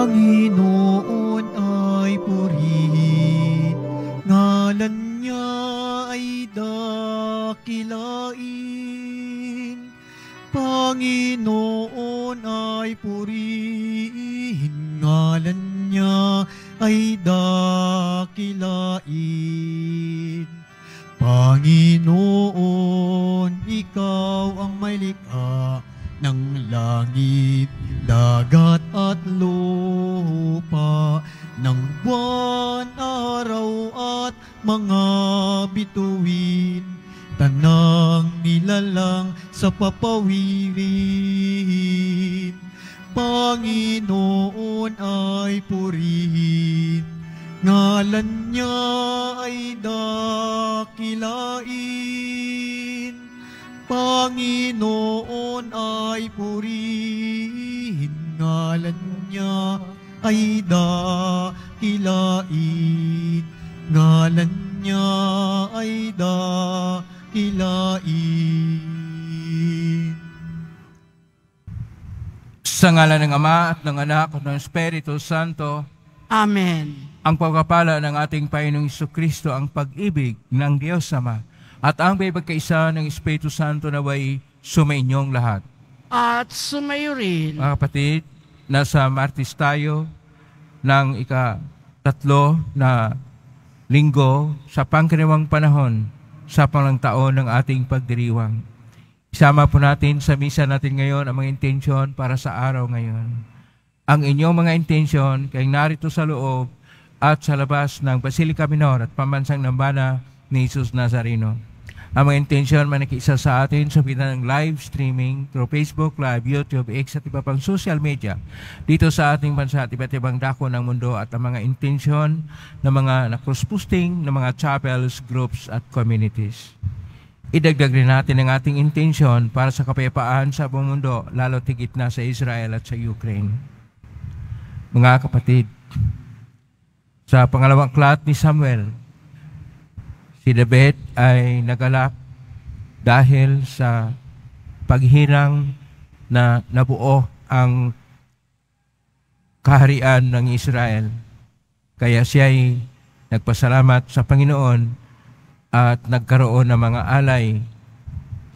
Panginoon ay purihin, ngalan niya ay dakilain. Panginoon ay purihin, ngalan niya ay dakilain. Panginoon, ikaw ang may likha ng langit dagat at lupa ng buwan, araw at mga bituin tanang nilalang sa papawirin Panginoon ay purihin ngalan niya ay dakilain Panginoon ay purihin, ngalan niya ay dakilain. Ngalan niya ay dakilain. Sa ngalan ng Ama at ng Anak at ng Espiritu Santo, Amen. Ang pagkapala ng ating Panginoong Kristo ang pag-ibig ng Diyos Ama at ang may pagkaisa ng Espiritu Santo na way sumainyong lahat. At sumayo rin. Mga kapatid, nasa Martis tayo ng ika-tatlo na linggo sa pangkinawang panahon sa pangangtaon ng ating pagdiriwang. Isama po natin sa misa natin ngayon ang mga intensyon para sa araw ngayon. Ang inyong mga intensyon kay narito sa loob at sa labas ng Basilica Minor at Pamansang Nambana ni Jesus Nazareno. Ang mga intensyon manikiisa sa atin sa ng live streaming through Facebook Live, YouTube, X at iba pang social media dito sa ating bansa at iba't ibang dako ng mundo at ang mga intensyon ng mga na-cross-posting ng mga chapels, groups at communities. Idagdag rin natin ang ating intensyon para sa kapayapaan sa buong mundo, lalo tigit na sa Israel at sa Ukraine. Mga kapatid, sa pangalawang klat ni Samuel, Si David ay nagalak dahil sa paghirang na nabuo ang kaharian ng Israel. Kaya siya ay nagpasalamat sa Panginoon at nagkaroon ng mga alay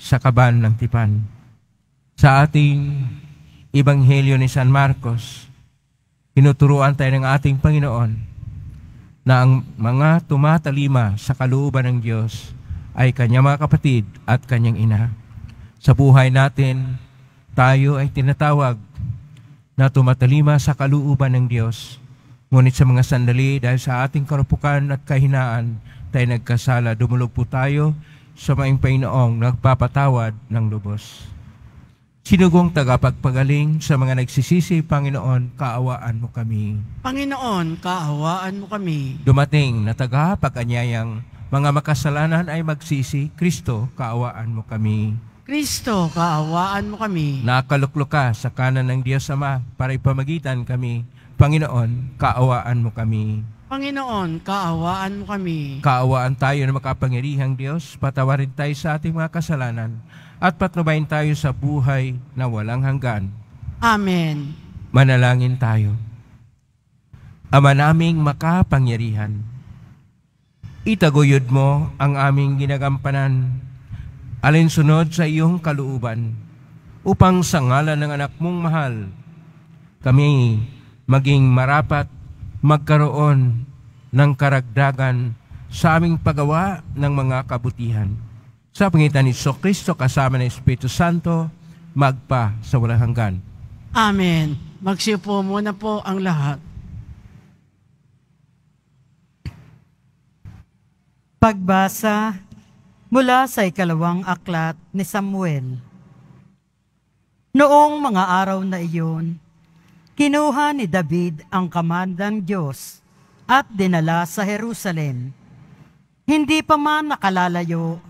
sa kaban ng tipan. Sa ating Ibanghelyo ni San Marcos, tinuturuan tayo ng ating Panginoon na ang mga tumatalima sa kalooban ng Diyos ay kanyang mga kapatid at kanyang ina. Sa buhay natin, tayo ay tinatawag na tumatalima sa kalooban ng Diyos. Ngunit sa mga sandali, dahil sa ating karupukan at kahinaan, tayo nagkasala. Dumulog po tayo sa maing Panginoong nagpapatawad ng lubos. Sinugong tagapagpagaling sa mga nagsisisi, Panginoon, kaawaan mo kami. Panginoon, kaawaan mo kami. Dumating na tagapag-anyayang mga makasalanan ay magsisi, Kristo, kaawaan mo kami. Kristo, kaawaan mo kami. Nakaluklok ka sa kanan ng Diyos Ama para ipamagitan kami. Panginoon, kaawaan mo kami. Panginoon, kaawaan mo kami. Kaawaan tayo ng makapangyarihang Diyos. Patawarin tayo sa ating mga kasalanan at patnubayin tayo sa buhay na walang hanggan. Amen. Manalangin tayo. Ama naming makapangyarihan, itaguyod mo ang aming ginagampanan alinsunod sa iyong kalooban upang sa ngalan ng anak mong mahal, kami maging marapat magkaroon ng karagdagan sa aming paggawa ng mga kabutihan sa pangitan ni So Kristo kasama ng Espiritu Santo, magpa sa walang hanggan. Amen. Magsiyo muna po ang lahat. Pagbasa mula sa ikalawang aklat ni Samuel. Noong mga araw na iyon, kinuha ni David ang kamandang Diyos at dinala sa Jerusalem. Hindi pa man nakalalayo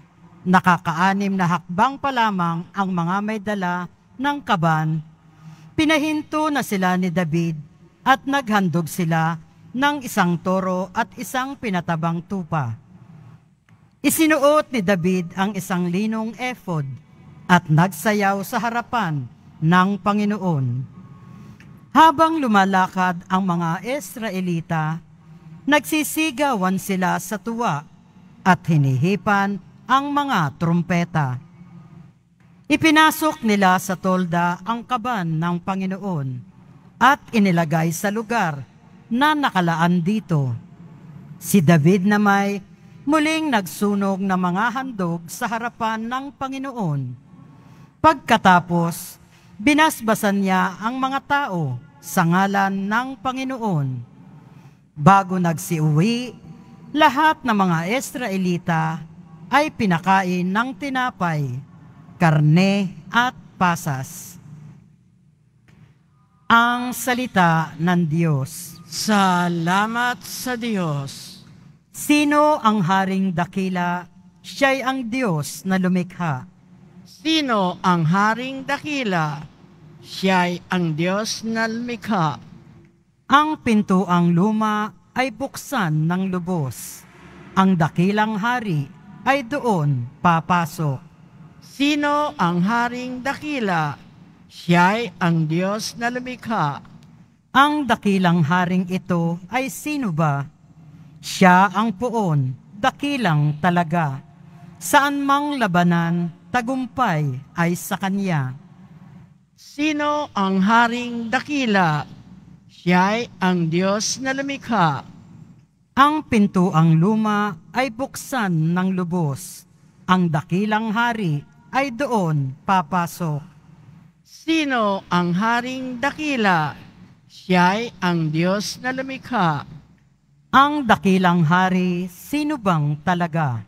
Nakakaanim na hakbang pa lamang ang mga may dala ng kaban. Pinahinto na sila ni David at naghandog sila ng isang toro at isang pinatabang tupa. Isinuot ni David ang isang linong ephod at nagsayaw sa harapan ng Panginoon. Habang lumalakad ang mga Israelita, nagsisigawan sila sa tuwa at hinihipan ang mga trumpeta. Ipinasok nila sa tolda ang kaban ng Panginoon at inilagay sa lugar na nakalaan dito. Si David na may muling nagsunog ng mga handog sa harapan ng Panginoon. Pagkatapos, binasbasan niya ang mga tao sa ngalan ng Panginoon. Bago nagsiuwi, lahat ng mga Israelita ay pinakain ng tinapay, karne at pasas. Ang salita ng Diyos. Salamat sa Diyos. Sino ang haring dakila? Siya'y ang Diyos na lumikha. Sino ang haring dakila? Siya'y ang Diyos na lumikha. Ang pintuang luma ay buksan ng lubos. Ang dakilang hari ay doon papasok. Sino ang haring dakila? Siya'y ang Diyos na lumikha. Ang dakilang haring ito ay sino ba? Siya ang puon, dakilang talaga. Saan mang labanan, tagumpay ay sa kanya. Sino ang haring dakila? Siya'y ang Diyos na lumikha. Ang pintuang luma ay buksan ng lubos. Ang dakilang hari ay doon papasok. Sino ang haring dakila? Siya'y ang Diyos na lumikha. Ang dakilang hari, sino bang talaga?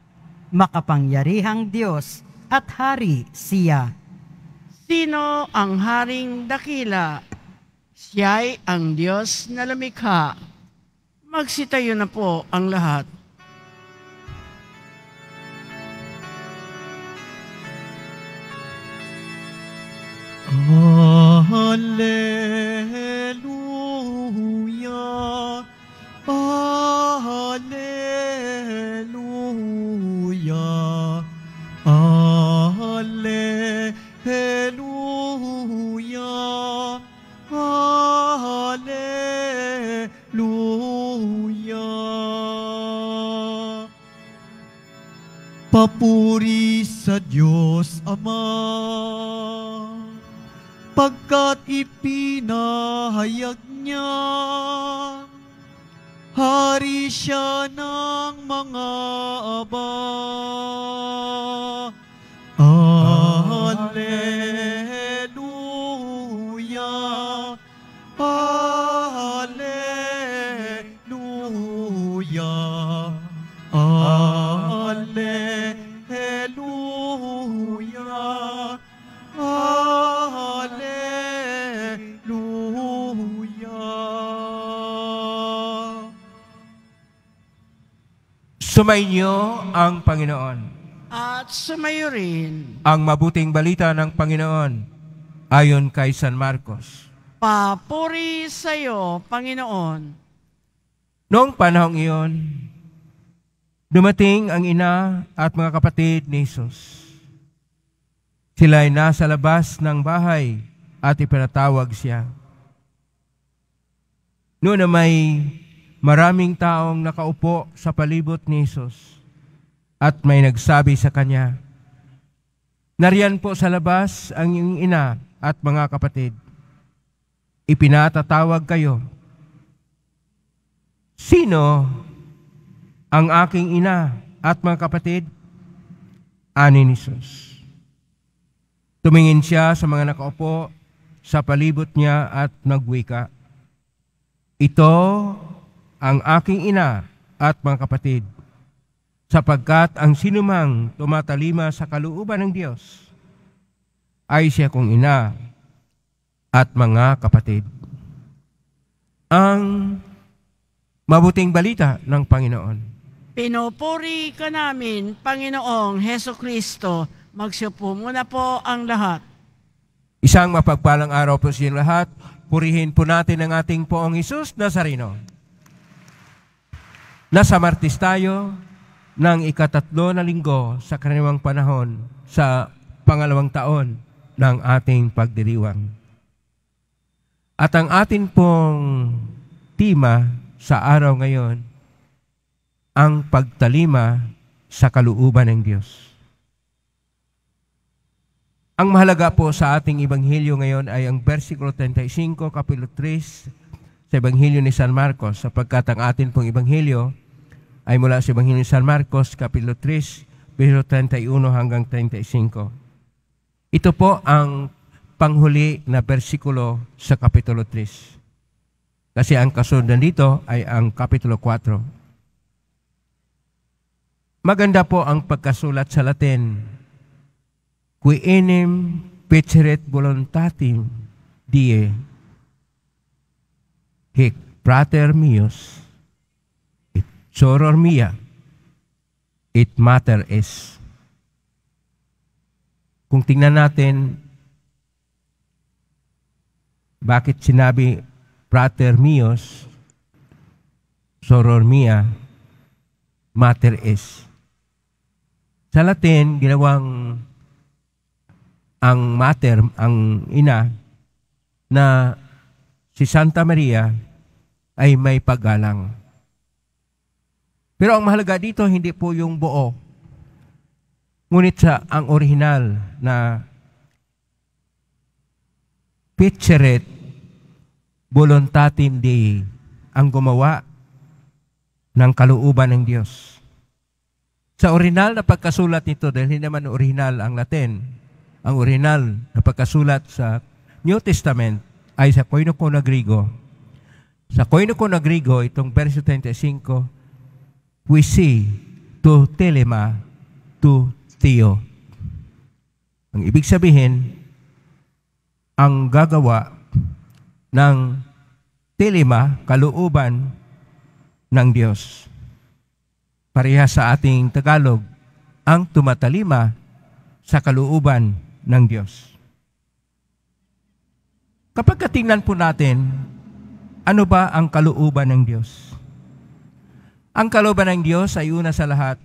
Makapangyarihang Diyos at hari siya. Sino ang haring dakila? Siya'y ang Diyos na lumikha. Magsitayo na po ang lahat. Hallelujah. Sumainyo ang Panginoon. At sumayo rin. Ang mabuting balita ng Panginoon ayon kay San Marcos. Papuri sa iyo, Panginoon. Noong panahong iyon, dumating ang ina at mga kapatid ni Jesus. Sila ay nasa labas ng bahay at ipinatawag siya. Noon na may Maraming taong nakaupo sa palibot ni Jesus at may nagsabi sa kanya, Nariyan po sa labas ang iyong ina at mga kapatid. Ipinatatawag kayo. Sino ang aking ina at mga kapatid? Ani ni Jesus. Tumingin siya sa mga nakaupo sa palibot niya at nagwika. Ito ang aking ina at mga kapatid, sapagkat ang sinumang tumatalima sa kalooban ng Diyos ay siya kong ina at mga kapatid. Ang mabuting balita ng Panginoon. Pinupuri ka namin, Panginoong Heso Kristo. Magsiupo muna po ang lahat. Isang mapagpalang araw po sa lahat. Purihin po natin ang ating poong Isus Nazareno. Nasa Martes tayo ng ikatatlo na linggo sa kanilang panahon sa pangalawang taon ng ating pagdiriwang. At ang atin pong tema sa araw ngayon, ang pagtalima sa kaluuban ng Diyos. Ang mahalaga po sa ating ibanghilyo ngayon ay ang versikulo 35, kapilo 3, sa Ebanghelyo ni San Marcos sapagkat ang atin pong Ebanghelyo ay mula sa Ebanghelyo ni San Marcos, Kapitulo 3, verso 31 hanggang 35. Ito po ang panghuli na bersikulo sa Kapitulo 3. Kasi ang kasundan dito ay ang Kapitulo 4. Maganda po ang pagkasulat sa Latin. Qui enim peceret voluntatim die hic frater mios et soror mia it matter is kung tingnan natin bakit sinabi frater mios soror mia matter is sa Latin ginawang ang mater ang ina na si Santa Maria ay may paggalang. Pero ang mahalaga dito, hindi po yung buo. Ngunit sa ang original na Picheret Voluntatim Dei ang gumawa ng kalooban ng Diyos. Sa orihinal na pagkasulat nito, dahil hindi naman orihinal ang Latin, ang orihinal na pagkasulat sa New Testament ay sa koinoko na Grigo. Sa koinoko na Grigo, itong verse 25, we see to telema to theo. Ang ibig sabihin, ang gagawa ng telema, kalooban ng Diyos. Pareha sa ating Tagalog, ang tumatalima sa kalooban ng Diyos. Kapag katingnan po natin, ano ba ang kalooban ng Diyos? Ang kalooban ng Diyos ay una sa lahat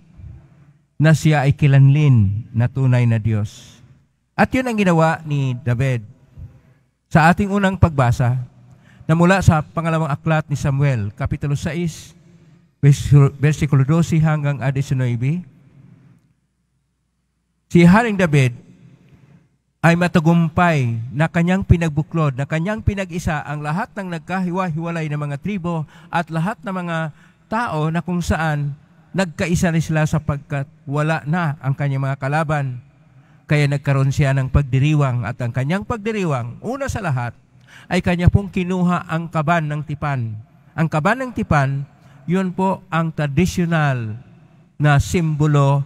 na siya ay kilanlin na tunay na Diyos. At yun ang ginawa ni David. Sa ating unang pagbasa, na mula sa pangalawang aklat ni Samuel, Kapitulo 6, versikulo 12 hanggang 19, si Haring David ay matagumpay na kanyang pinagbuklod, na kanyang pinag-isa ang lahat ng nagkahiwa-hiwalay ng mga tribo at lahat ng mga tao na kung saan nagkaisa na sila sapagkat wala na ang kanyang mga kalaban. Kaya nagkaroon siya ng pagdiriwang at ang kanyang pagdiriwang, una sa lahat, ay kanya pong kinuha ang kaban ng tipan. Ang kaban ng tipan, yun po ang traditional na simbolo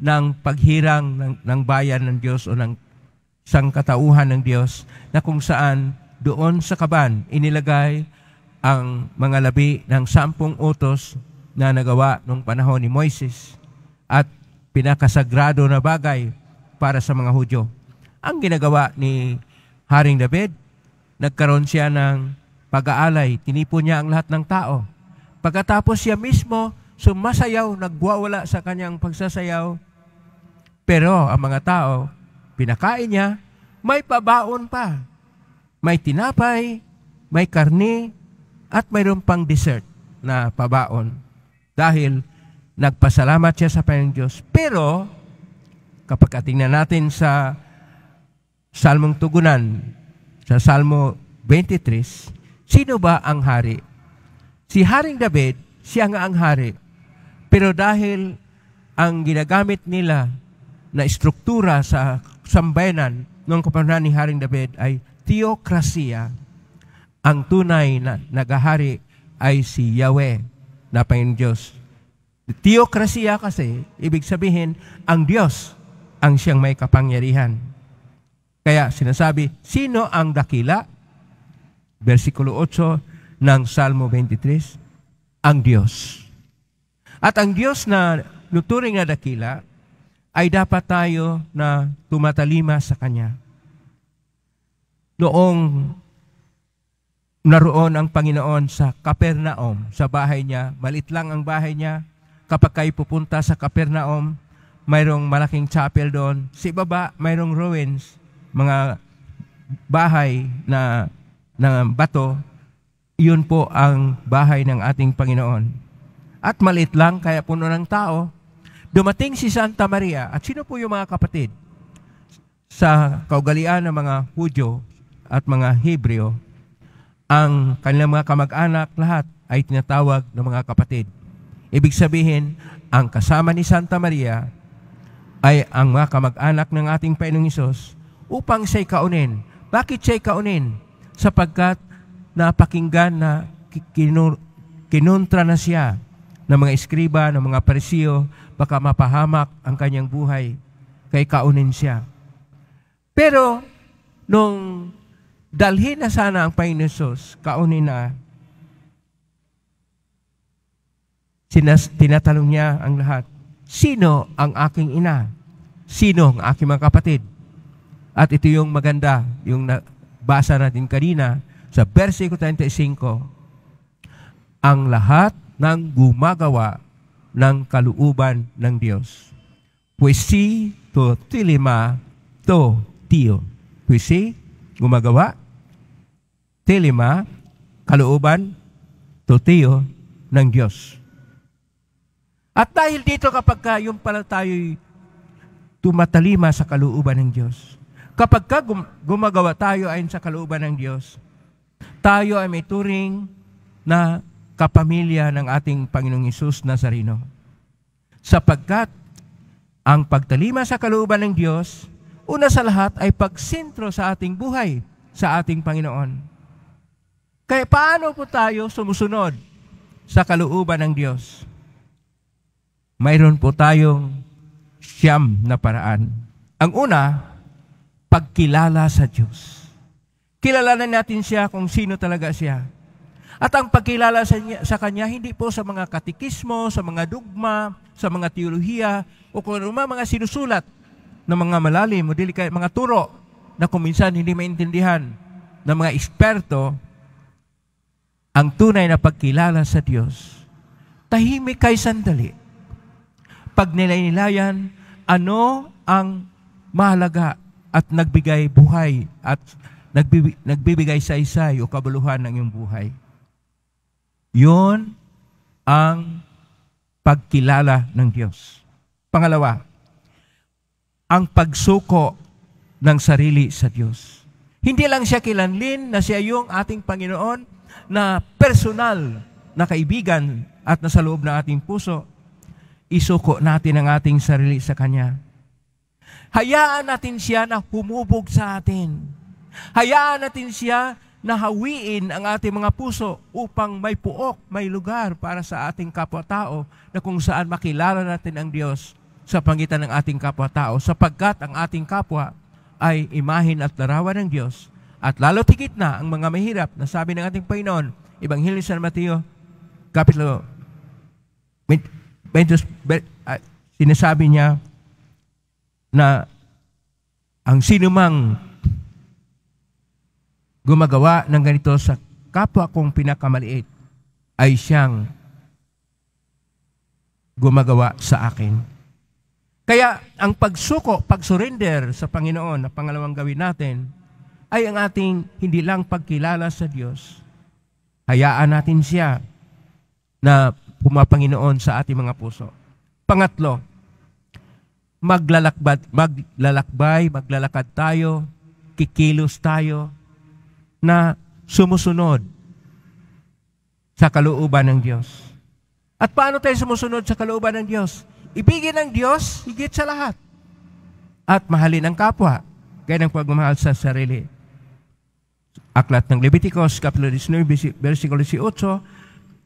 ng paghirang ng, ng bayan ng Diyos o ng sangkatauhan ng Diyos na kung saan doon sa kaban inilagay ang mga labi ng sampung utos na nagawa noong panahon ni Moises at pinakasagrado na bagay para sa mga Hudyo. Ang ginagawa ni Haring David, nagkaroon siya ng pag-aalay, tinipon niya ang lahat ng tao. Pagkatapos siya mismo sumasayaw, nagwawala sa kanyang pagsasayaw, pero ang mga tao Pinakain niya, may pabaon pa. May tinapay, may karne, at mayroon pang dessert na pabaon. Dahil nagpasalamat siya sa Panginoon Diyos. Pero, kapag tingnan natin sa Salmong Tugunan, sa Salmo 23, sino ba ang hari? Si Haring David, siya nga ang hari. Pero dahil ang ginagamit nila na istruktura sa sambayanan ng kapanahan ni Haring David ay theocracia. Ang tunay na nagahari ay si Yahweh na Panginoon Diyos. Theocracia kasi, ibig sabihin, ang Diyos ang siyang may kapangyarihan. Kaya sinasabi, sino ang dakila? Versikulo 8 ng Salmo 23, ang Diyos. At ang Diyos na nuturing na dakila, ay dapat tayo na tumatalima sa Kanya. Noong naroon ang Panginoon sa Kapernaum, sa bahay niya, malit lang ang bahay niya, kapag kayo pupunta sa Kapernaum, mayroong malaking chapel doon. Si baba, mayroong ruins, mga bahay na, na bato. Iyon po ang bahay ng ating Panginoon. At malit lang, kaya puno ng tao. Dumating si Santa Maria, at sino po yung mga kapatid? Sa kaugalian ng mga Hudyo at mga Hebreo, ang kanilang mga kamag-anak lahat ay tinatawag ng mga kapatid. Ibig sabihin, ang kasama ni Santa Maria ay ang mga kamag-anak ng ating Panginoong Isos upang siya'y kaunin. Bakit siya'y kaunin? Sapagkat napakinggan na kinuntra na siya ng mga eskriba, ng mga parisiyo, baka mapahamak ang kanyang buhay, kay kaunin siya. Pero, nung dalhin na sana ang Panginoon kaunin na, sinas, tinatanong niya ang lahat, sino ang aking ina? Sino ang aking mga kapatid? At ito yung maganda, yung nabasa natin kanina, sa versiko 35, ang lahat ng gumagawa ng kaluuban ng Diyos. Puisi to tilima to tio. Puisi, gumagawa. Tilima, kaluuban, to tio ng Diyos. At dahil dito kapag yung pala tayo'y tumatalima sa kaluuban ng Diyos, kapag gumagawa tayo ayon sa kaluuban ng Diyos, tayo ay may turing na kapamilya ng ating Panginoong Isus Nazarino. Sapagkat ang pagtalima sa kalooban ng Diyos, una sa lahat ay pagsintro sa ating buhay sa ating Panginoon. Kaya paano po tayo sumusunod sa kalooban ng Diyos? Mayroon po tayong siyam na paraan. Ang una, pagkilala sa Diyos. Kilalanan natin siya kung sino talaga siya. At ang pagkilala sa, niya, sa Kanya, hindi po sa mga katikismo, sa mga dogma, sa mga teolohiya, o kung ano mga sinusulat ng mga malalim, o dili mga turo na kuminsan hindi maintindihan ng mga eksperto ang tunay na pagkilala sa Diyos. Tahimik kay sandali. Pag nilay-nilayan, ano ang mahalaga at nagbigay buhay at nagbibigay sa isay o kabuluhan ng iyong buhay. Yun ang pagkilala ng Diyos. Pangalawa, ang pagsuko ng sarili sa Diyos. Hindi lang siya kilanlin na siya yung ating Panginoon na personal na kaibigan at nasa loob ng ating puso, isuko natin ang ating sarili sa Kanya. Hayaan natin siya na humubog sa atin. Hayaan natin siya na hawiin ang ating mga puso upang may puok, may lugar para sa ating kapwa-tao na kung saan makilala natin ang Diyos sa pangitan ng ating kapwa-tao sapagkat ang ating kapwa ay imahin at larawan ng Diyos at lalo tigit na ang mga mahirap na sabi ng ating Panginoon, Ibanghilyo ni San Mateo, Kapitulo 20, ah, sinasabi niya na ang sinumang gumagawa ng ganito sa kapwa kong pinakamaliit ay siyang gumagawa sa akin. Kaya ang pagsuko, pag-surrender sa Panginoon na pangalawang gawin natin ay ang ating hindi lang pagkilala sa Diyos. Hayaan natin siya na pumapanginoon sa ating mga puso. Pangatlo, maglalakbay, maglalakbay, maglalakad tayo, kikilos tayo, na sumusunod sa kalooban ng Diyos. At paano tayo sumusunod sa kalooban ng Diyos? Ibigin ng Diyos higit sa lahat. At mahalin ang kapwa, gaya ng pagmamahal sa sarili. Aklat ng Leviticus, Kapitulo 19, versikulo 18,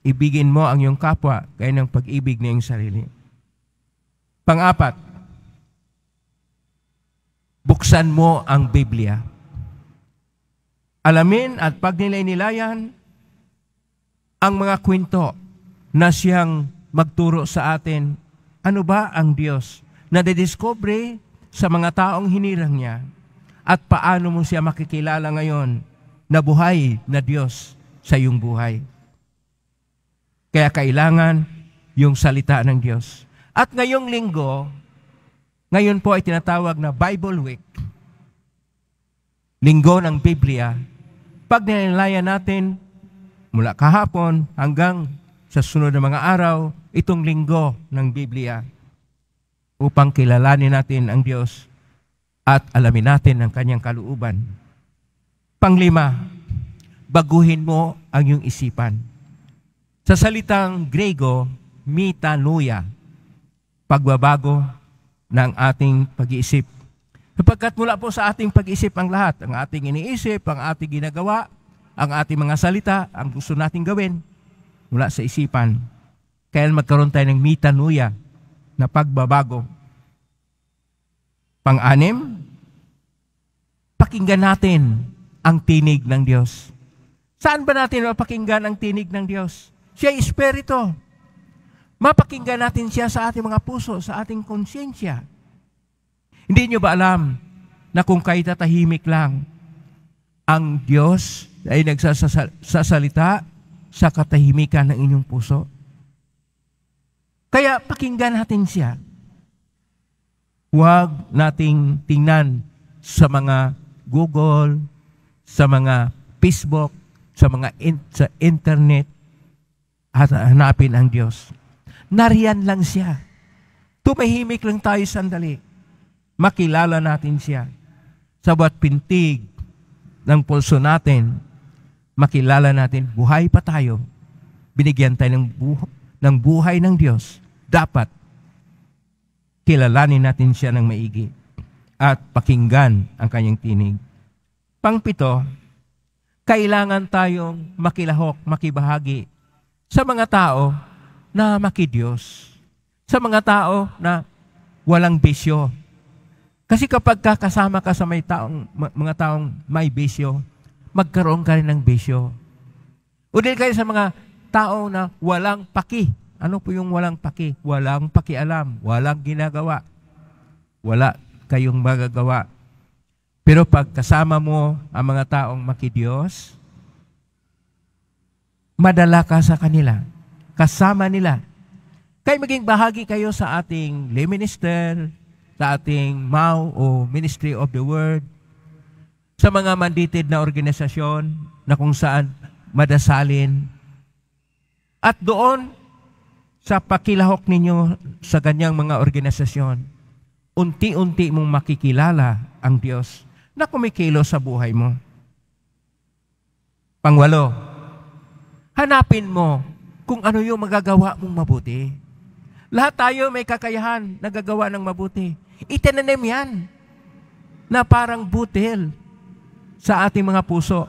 ibigin mo ang iyong kapwa, gaya ng pag-ibig ng sarili. Pang-apat, buksan mo ang Biblia alamin at pagnilay-nilayan ang mga kwento na siyang magturo sa atin ano ba ang Diyos na didiscovery sa mga taong hinirang niya at paano mo siya makikilala ngayon na buhay na Diyos sa iyong buhay. Kaya kailangan yung salita ng Diyos. At ngayong linggo, ngayon po ay tinatawag na Bible Week. Linggo ng Biblia pag natin, mula kahapon hanggang sa sunod na mga araw, itong linggo ng Biblia, upang kilalanin natin ang Diyos at alamin natin ang kanyang kaluuban. Panglima, baguhin mo ang iyong isipan. Sa salitang Grego, mitanuya, pagbabago ng ating pag-iisip Sapagkat mula po sa ating pag-isip ang lahat, ang ating iniisip, ang ating ginagawa, ang ating mga salita, ang gusto nating gawin, mula sa isipan. Kaya magkaroon tayo ng mitanuya na pagbabago. Pang-anim, pakinggan natin ang tinig ng Diyos. Saan ba natin mapakinggan ang tinig ng Diyos? Siya Espiritu. Mapakinggan natin siya sa ating mga puso, sa ating konsyensya hindi nyo ba alam na kung kayo tatahimik lang, ang Diyos ay nagsasalita sa katahimikan ng inyong puso? Kaya pakinggan natin siya. Huwag nating tingnan sa mga Google, sa mga Facebook, sa mga in- sa internet at hanapin ang Diyos. Nariyan lang siya. Tumahimik lang tayo sandali makilala natin siya. Sa bawat pintig ng pulso natin, makilala natin, buhay pa tayo. Binigyan tayo ng, buh- ng buhay ng Diyos. Dapat kilalanin natin siya ng maigi at pakinggan ang kanyang tinig. Pangpito, kailangan tayong makilahok, makibahagi sa mga tao na makidiyos. Sa mga tao na walang bisyo, kasi kapag kasama ka sa may taong, mga taong may bisyo, magkaroon ka rin ng bisyo. O din kayo sa mga tao na walang paki. Ano po yung walang paki? Walang pakialam, walang ginagawa. Wala kayong magagawa. Pero pag kasama mo ang mga taong makidiyos, madala ka sa kanila. Kasama nila. Kaya maging bahagi kayo sa ating lay minister, sa ating MAU o Ministry of the Word, sa mga mandited na organisasyon na kung saan madasalin. At doon, sa pakilahok ninyo sa ganyang mga organisasyon, unti-unti mong makikilala ang Diyos na kumikilo sa buhay mo. Pangwalo, hanapin mo kung ano yung magagawa mong mabuti. Lahat tayo may kakayahan na gagawa ng mabuti. Itinanim yan na parang butil sa ating mga puso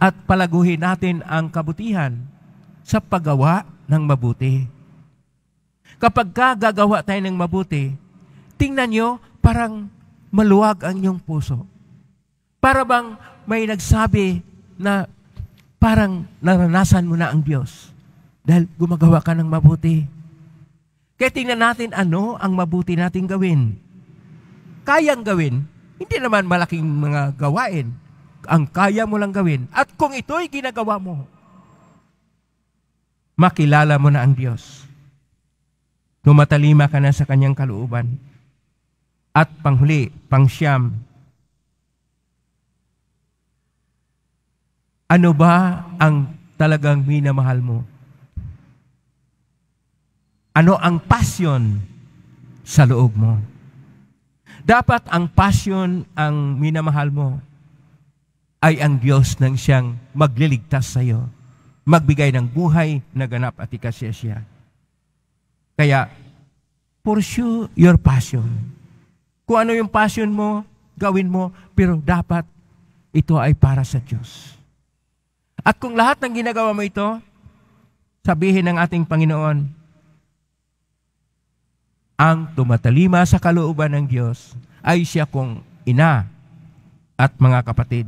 at palaguhin natin ang kabutihan sa paggawa ng mabuti. Kapag gagawa tayo ng mabuti, tingnan nyo, parang maluwag ang inyong puso. Para bang may nagsabi na parang naranasan mo na ang Diyos dahil gumagawa ka ng mabuti kaya tingnan natin ano ang mabuti nating gawin. Kayang gawin, hindi naman malaking mga gawain. Ang kaya mo lang gawin. At kung ito'y ginagawa mo, makilala mo na ang Diyos. Tumatalima ka na sa kanyang kalooban. At panghuli, pangsyam, ano ba ang talagang minamahal mo? Ano ang passion sa loob mo? Dapat ang passion ang minamahal mo ay ang Diyos nang siyang magliligtas sa iyo, magbigay ng buhay na ganap at ikasya Kaya, pursue your passion. Kung ano yung passion mo, gawin mo, pero dapat ito ay para sa Diyos. At kung lahat ng ginagawa mo ito, sabihin ng ating Panginoon, ang tumatalima sa kalooban ng Diyos ay siya kong ina at mga kapatid.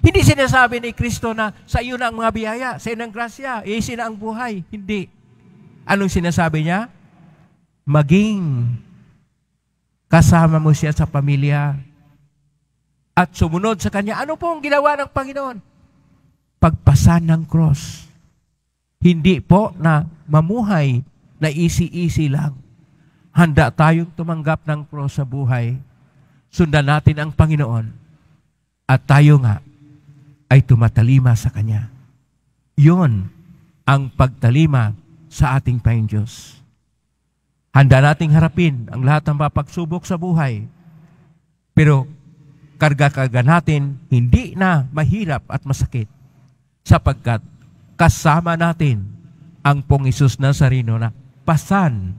Hindi sinasabi ni Kristo na sa iyo na ang mga biyaya, sa iyo na ang grasya, iisin eh, na ang buhay. Hindi. Anong sinasabi niya? Maging kasama mo siya sa pamilya at sumunod sa kanya. Ano po ang ginawa ng Panginoon? Pagpasan ng cross. Hindi po na mamuhay na easy-easy lang handa tayong tumanggap ng cross sa buhay, sundan natin ang Panginoon at tayo nga ay tumatalima sa Kanya. Yon ang pagtalima sa ating Panginoon Diyos. Handa nating harapin ang lahat ng mapagsubok sa buhay. Pero karga-karga natin, hindi na mahirap at masakit sapagkat kasama natin ang pong Isus sarino na pasan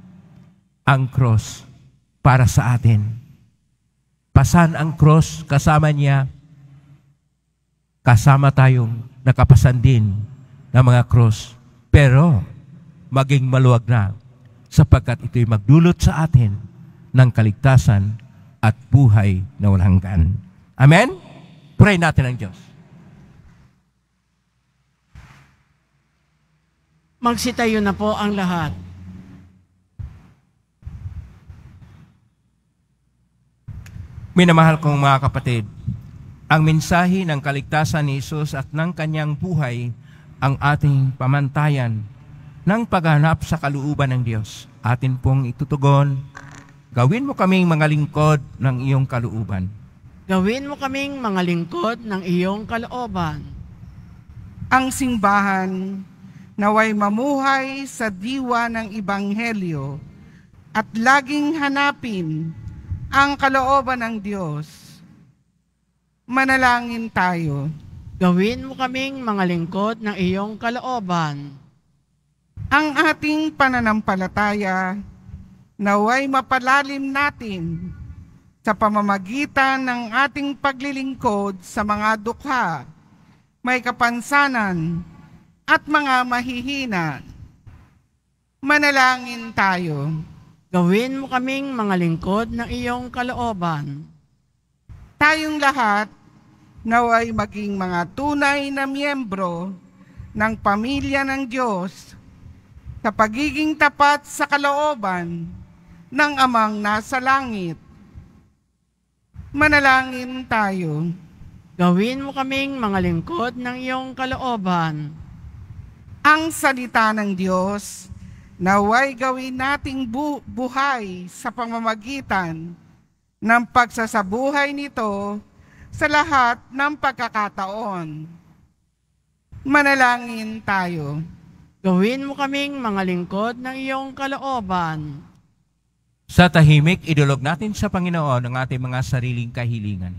ang cross para sa atin. Pasan ang cross kasama niya, kasama tayong nakapasan din ng mga cross. Pero maging maluwag na sapagkat ito'y magdulot sa atin ng kaligtasan at buhay na walang hanggan. Amen? Pray natin ang Diyos. Magsitayo na po ang lahat. Minamahal kong mga kapatid, ang mensahe ng kaligtasan ni Jesus at ng kanyang buhay ang ating pamantayan ng paghanap sa kaluuban ng Diyos. Atin pong itutugon, gawin mo kaming mga lingkod ng iyong kaluuban. Gawin mo kaming mga lingkod ng iyong kalooban. Ang simbahan naway mamuhay sa diwa ng Ibanghelyo at laging hanapin ang kalooban ng Diyos, manalangin tayo. Gawin mo kaming mga lingkod ng iyong kalooban. Ang ating pananampalataya naway mapalalim natin sa pamamagitan ng ating paglilingkod sa mga dukha, may kapansanan at mga mahihina. Manalangin tayo. Gawin mo kaming mga lingkod ng iyong kalooban. Tayong lahat naway maging mga tunay na miyembro ng pamilya ng Diyos sa pagiging tapat sa kalooban ng amang nasa langit. Manalangin tayo. Gawin mo kaming mga lingkod ng iyong kalooban. Ang salita ng Diyos Naway gawin nating bu- buhay sa pamamagitan ng pagsasabuhay nito sa lahat ng pagkakataon. Manalangin tayo. Gawin mo kaming mga lingkod ng iyong kalooban. Sa tahimik, idulog natin sa Panginoon ang ating mga sariling kahilingan.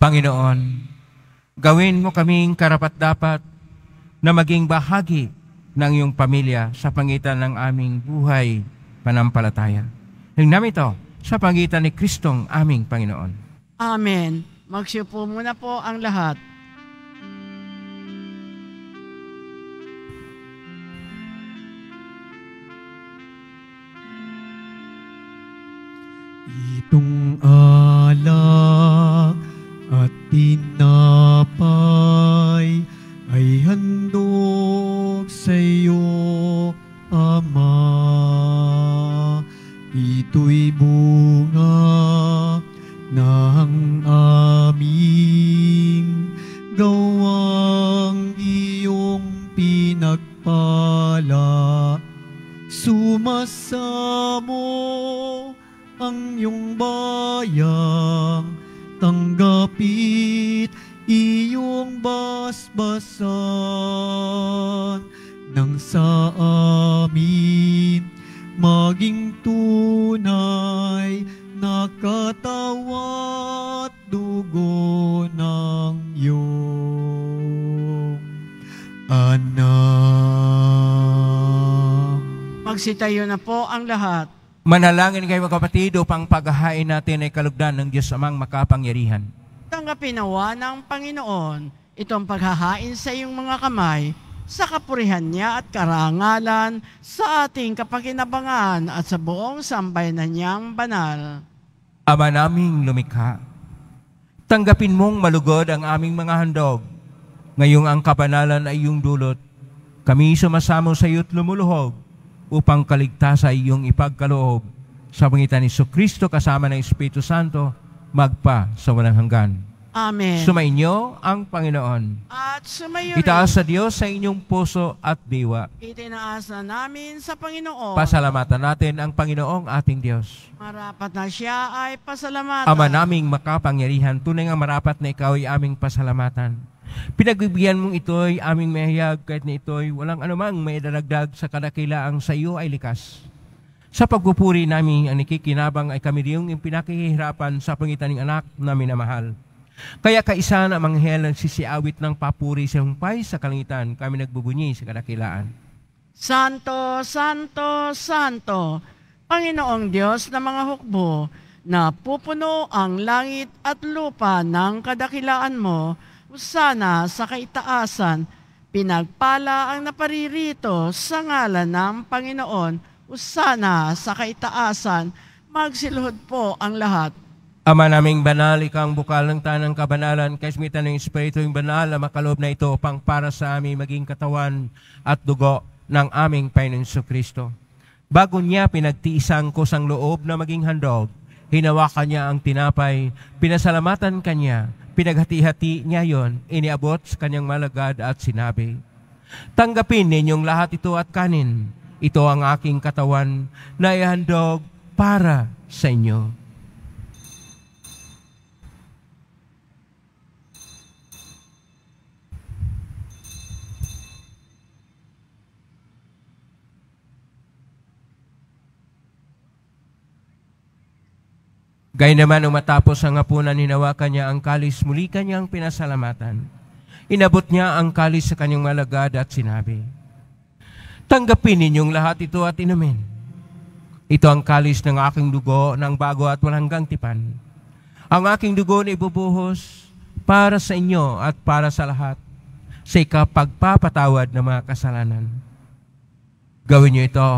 Panginoon, Gawin mo kaming karapat-dapat na maging bahagi ng iyong pamilya sa pangitan ng aming buhay panampalataya. Hingin ito sa pangitan ni Kristong aming Panginoon. Amen. Magsiyo muna po ang lahat. Itong alam tinapay. anak. Magsitayo na po ang lahat. Manalangin kayo mga kapatid upang paghahain natin ay kalugdan ng Diyos amang makapangyarihan. Tanggapin nawa ng Panginoon itong paghahain sa iyong mga kamay sa kapurihan niya at karangalan sa ating kapakinabangan at sa buong sambay niyang banal. Ama naming lumikha, tanggapin mong malugod ang aming mga handog Ngayong ang kabanalan ay iyong dulot, kami sumasamo sa iyo't lumuluhog upang kaligtasan ay iyong ipagkaloob sa pangitan ni Kristo kasama ng Espiritu Santo magpa sa walang hanggan. Amen. Sumainyo ang Panginoon. At sumayo rin. Itaas sa Diyos sa inyong puso at diwa. Itinaas na namin sa Panginoon. Pasalamatan natin ang Panginoong ating Diyos. Marapat na siya ay pasalamatan. Ama naming makapangyarihan, tunay nga marapat na ikaw ay aming pasalamatan Pinagbibigyan mong ito ay aming mahayag kahit na ito ay walang anumang may dalagdag sa kadakilaang sa iyo ay likas. Sa pagpupuri namin ang nakikinabang ay kami riyong pinakihirapan sa pangitan ng anak na mahal. Kaya kaisa na manghel ang sisiawit ng papuri sa humpay sa kalangitan, kami nagbubunyi sa kadakilaan. Santo, Santo, Santo, Panginoong Diyos na mga hukbo, na pupuno ang langit at lupa ng kadakilaan mo, sana sa kaitaasan, pinagpala ang naparirito sa ngalan ng Panginoon. Usana sa kaitaasan, magsilhod po ang lahat. Ama naming banal, ikaw ang bukal ng tanang kabanalan, kaismitan ng Espiritu yung banal na makalob na ito upang para sa aming maging katawan at dugo ng aming Panginoon Kristo. Bago niya pinagtiisang ko sang loob na maging handog, hinawakan niya ang tinapay, pinasalamatan kanya, Pinaghati-hati niya yon, iniabot sa kanyang malagad at sinabi, Tanggapin ninyong lahat ito at kanin. Ito ang aking katawan na ihandog para sa inyo. Gay naman umatapos ang hapunan, hinawakan niya ang kalis, muli kanya ang pinasalamatan. Inabot niya ang kalis sa kanyang malagad at sinabi, Tanggapin ninyong lahat ito at inumin. Ito ang kalis ng aking dugo ng bago at walang tipan. Ang aking dugo na ibubuhos para sa inyo at para sa lahat sa ikapagpapatawad ng mga kasalanan. Gawin niyo ito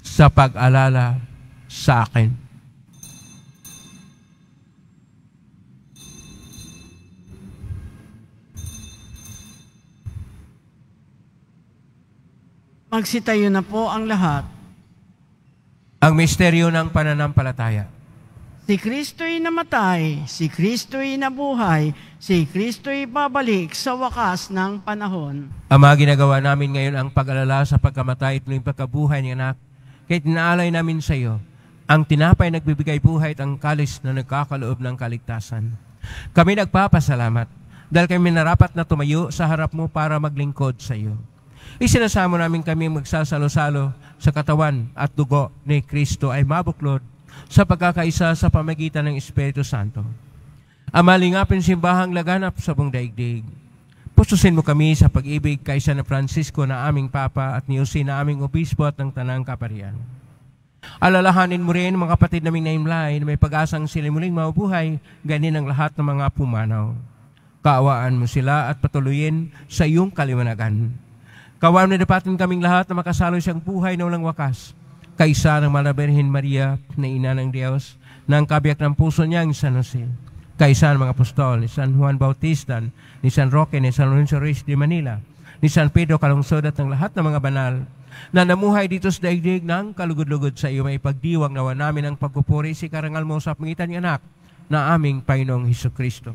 sa pag-alala sa akin. Magsitayo na po ang lahat. Ang misteryo ng pananampalataya. Si Kristo'y namatay, si Kristo'y nabuhay, si Kristo'y babalik sa wakas ng panahon. Ama, ginagawa namin ngayon ang pag-alala sa pagkamatay at muling pagkabuhay ni anak. Kahit inaalay namin sa iyo, ang tinapay nagbibigay buhay at ang kalis na nagkakaloob ng kaligtasan. Kami nagpapasalamat dahil kami narapat na tumayo sa harap mo para maglingkod sa iyo. Isinasamo namin kami magsasalo-salo sa katawan at dugo ni Kristo ay mabuklod sa pagkakaisa sa pamagitan ng Espiritu Santo. Ang malingapin simbahang laganap sa buong daigdig. Pustusin mo kami sa pag-ibig kaysa na Francisco na aming Papa at niusin na aming Obispo at ng Tanang Kaparian. Alalahanin mo rin mga kapatid naming naimlay na may pag-asang sila muling maubuhay, ganin ang lahat ng mga pumanaw. Kaawaan mo sila at patuloyin sa iyong kaliwanagan Kawan na dapatin kaming lahat na makasalo siyang buhay na walang wakas. Kaisa ng Malaberhin Maria na ina ng Diyos na ang kabiyak ng puso niya ang San Jose. Kaisa ng mga apostol ni San Juan Bautista, ni San Roque, ni San Lorenzo Ruiz de Manila, ni San Pedro Calungsod at ng lahat ng mga banal na namuhay dito sa daigdig ng kalugod-lugod sa iyo may pagdiwang nawa namin ang pagpupuri si Karangal mo sa pangitan ng anak na aming Panginoong Heso Kristo.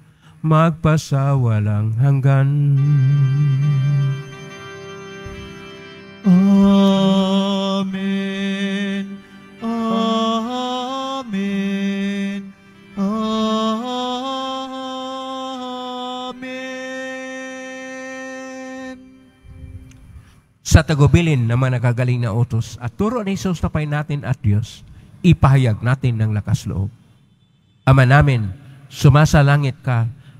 magpasawalang hanggan. Amen. Amen. Amen. Sa tagubilin ng mga nakagaling na utos at turo ni Jesus na natin at Diyos, ipahayag natin ng lakas loob. Ama namin, sumasa langit ka,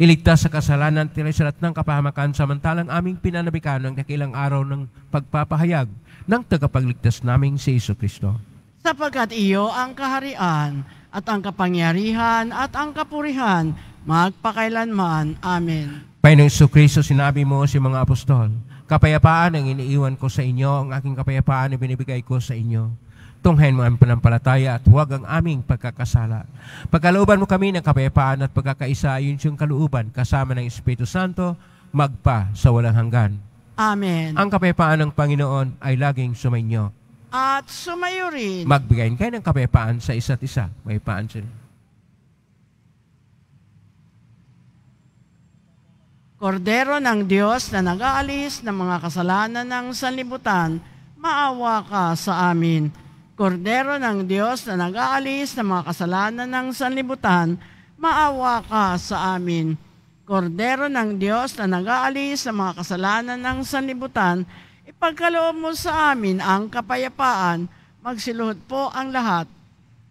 iligtas sa kasalanan, tilay sa ng kapahamakan, samantalang aming pinanabikan ng dakilang araw ng pagpapahayag ng tagapagligtas naming si Iso Kristo. Sapagkat iyo ang kaharian at ang kapangyarihan at ang kapurihan magpakailanman. Amen. Panginoong Iso Kristo, sinabi mo sa mga apostol, kapayapaan ang iniiwan ko sa inyo, ang aking kapayapaan na binibigay ko sa inyo. Tunghayin mo ang panampalataya at huwag ang aming pagkakasala. Pagkalooban mo kami ng kapayapaan at pagkakaisa, yun yung kalooban kasama ng Espiritu Santo, magpa sa walang hanggan. Amen. Ang kapayapaan ng Panginoon ay laging sumainyo. At sumayo rin. Magbigayin kayo ng kapayapaan sa isa't isa. May paan sila. Kordero ng Diyos na nag-aalis ng mga kasalanan ng sanlibutan, maawa ka sa amin. Kordero ng Diyos na nag-aalis ng mga kasalanan ng sanlibutan, maawa ka sa amin. Kordero ng Diyos na nag-aalis ng mga kasalanan ng sanlibutan, ipagkaloob mo sa amin ang kapayapaan, magsiluhod po ang lahat.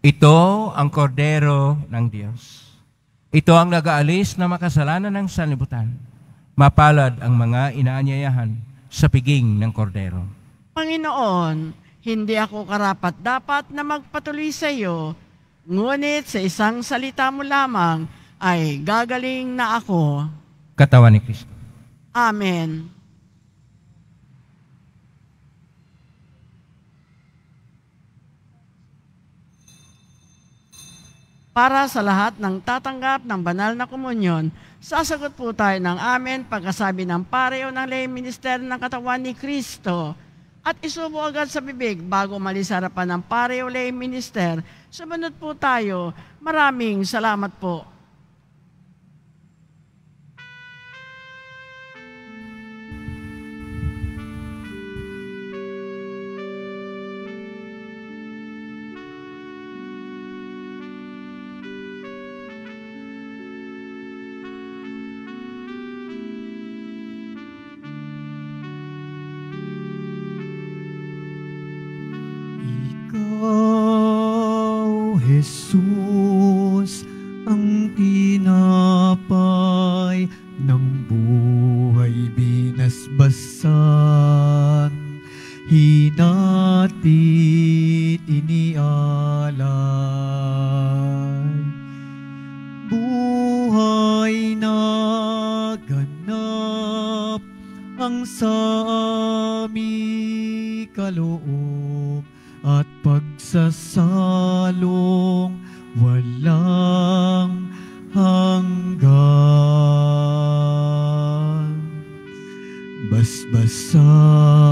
Ito ang kordero ng Diyos. Ito ang nag-aalis na makasalanan ng sanlibutan. Mapalad ang mga inaanyayahan sa piging ng kordero. Panginoon, hindi ako karapat dapat na magpatuloy sa iyo, ngunit sa isang salita mo lamang ay gagaling na ako. Katawan ni Kristo. Amen. Para sa lahat ng tatanggap ng banal na komunyon, sasagot po tayo ng amen pagkasabi ng pare o ng lay minister ng katawan ni Kristo at isubo agad sa bibig bago mali sa ng pareo o lay minister. Sumunod po tayo. Maraming salamat po. aming kaloob at pagsasalong walang hanggan. Basbasan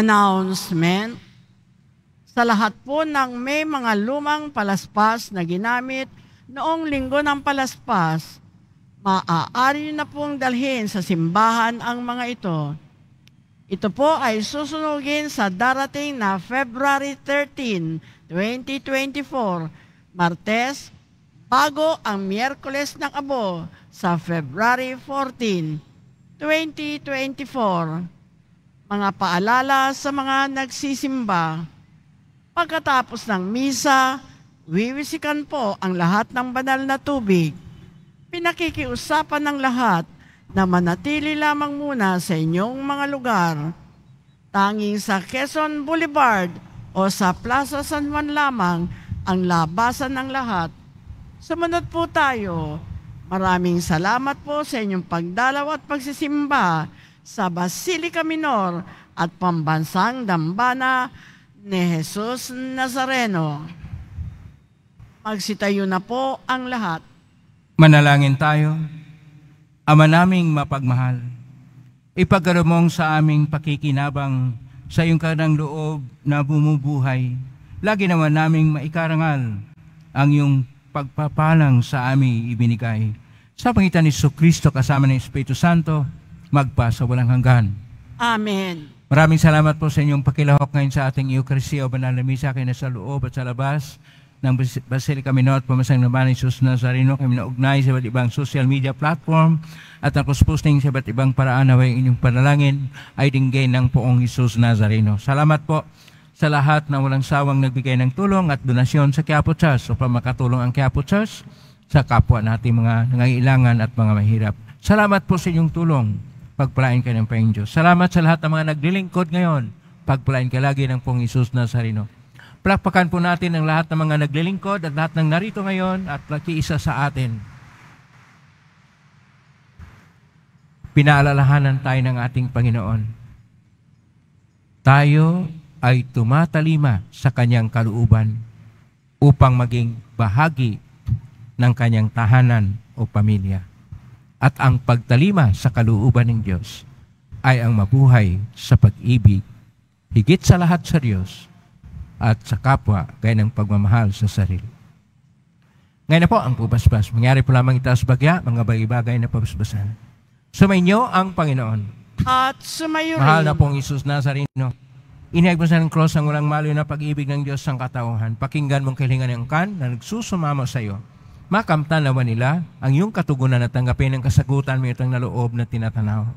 announcement sa lahat po ng may mga lumang palaspas na ginamit noong linggo ng palaspas, maaari na pong dalhin sa simbahan ang mga ito. Ito po ay susunugin sa darating na February 13, 2024, Martes, bago ang Miyerkules ng Abo sa February 14, 2024 mga paalala sa mga nagsisimba. Pagkatapos ng misa, wiwisikan po ang lahat ng banal na tubig. Pinakikiusapan ng lahat na manatili lamang muna sa inyong mga lugar, tanging sa Quezon Boulevard o sa Plaza San Juan lamang ang labasan ng lahat. Sumunod po tayo. Maraming salamat po sa inyong pagdalaw at pagsisimba sa Basilica Minor at pambansang dambana ni Jesus Nazareno. Magsitayo na po ang lahat. Manalangin tayo. Ama naming mapagmahal, ipagkarumong sa aming pakikinabang sa iyong karang loob na bumubuhay. Lagi naman naming maikarangal ang iyong pagpapalang sa aming ibinigay. Sa pangitan ni Kristo kasama ng Espiritu Santo, magpasa walang hanggan. Amen. Maraming salamat po sa inyong pakilahok ngayon sa ating Eucharistia o Banal na Misa kay sa loob at sa labas ng Basilica Minot, pumasang naman ni Jesus Nazareno kami naugnay sa iba't ibang social media platform at ang kusposting sa iba't ibang paraan na way inyong panalangin ay dinggay ng poong Jesus Nazareno. Salamat po sa lahat na walang sawang nagbigay ng tulong at donasyon sa Quiapo Church upang makatulong ang Quiapo Church sa kapwa nating mga nangailangan at mga mahirap. Salamat po sa inyong tulong. Pagpalain ka ng Panginoon Diyos. Salamat sa lahat ng mga naglilingkod ngayon. Pagpalain ka lagi ng Pong Isus Nazareno. Palakpakan po natin ang lahat ng mga naglilingkod at lahat ng narito ngayon at nakiisa sa atin. Pinaalalahanan tayo ng ating Panginoon. Tayo ay tumatalima sa kanyang kaluuban upang maging bahagi ng kanyang tahanan o pamilya at ang pagtalima sa kalooban ng Diyos ay ang mabuhay sa pag-ibig, higit sa lahat sa Diyos at sa kapwa gaya ng pagmamahal sa sarili. Ngayon po ang pubasbas. Mangyari po lamang itaas bagya, mga bagay-bagay na pabasbasan. Sumainyo ang Panginoon. At sumayo rin. Mahal na pong Isus Nazareno. Inihag sa ng cross ang walang maloy na pag-ibig ng Diyos sa katauhan. Pakinggan mong kilingan ng kan na nagsusumamo sa iyo makamtan naman nila ang iyong katugunan at tanggapin ang kasagutan mo itong naloob na tinatanaw.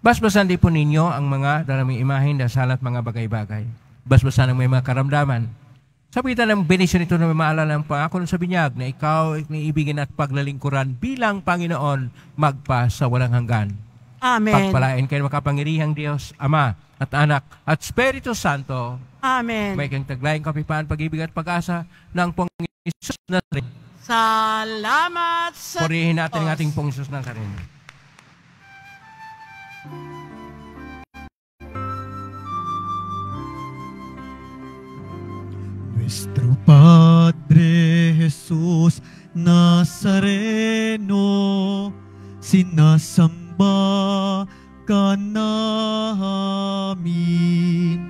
Basbasan din po ninyo ang mga dalaming imahin, dasal at mga bagay-bagay. Basbasan ang may mga karamdaman. Sabitan ng benisyon ito na may maalala ang pangako ng binyag na ikaw ay niibigin at paglalingkuran bilang Panginoon magpa sa walang hanggan. Amen. Pagpalain kayo makapangirihang Diyos, Ama at Anak at Espiritu Santo. Amen. May kang taglayang kapipaan, pag-ibig at pag-asa ng Panginoon Isus na rin. Salamat sa Purihin natin ang ating pong ng sarili. Nuestro Padre Jesús Nazareno, sinasamba ka namin.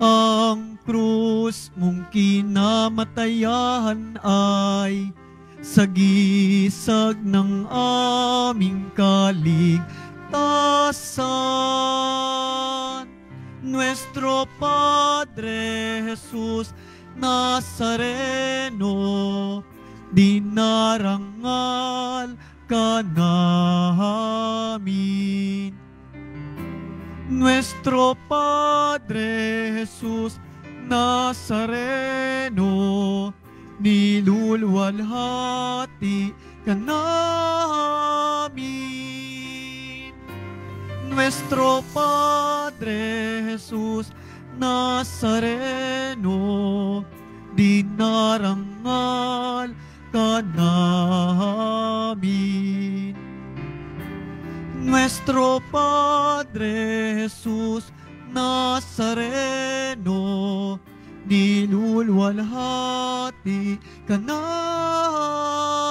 ang krus mong kinamatayahan ay sagisag ng aming kaligtasan. Nuestro Padre Jesus Nazareno, dinarangal ka namin nuestro Padre Jesús Nazareno, nilulwalhati ka namin. Nuestro Padre Jesús Nazareno, dinarangan Nuestro Padre Jesús Nazareno, dinulwalhati ka na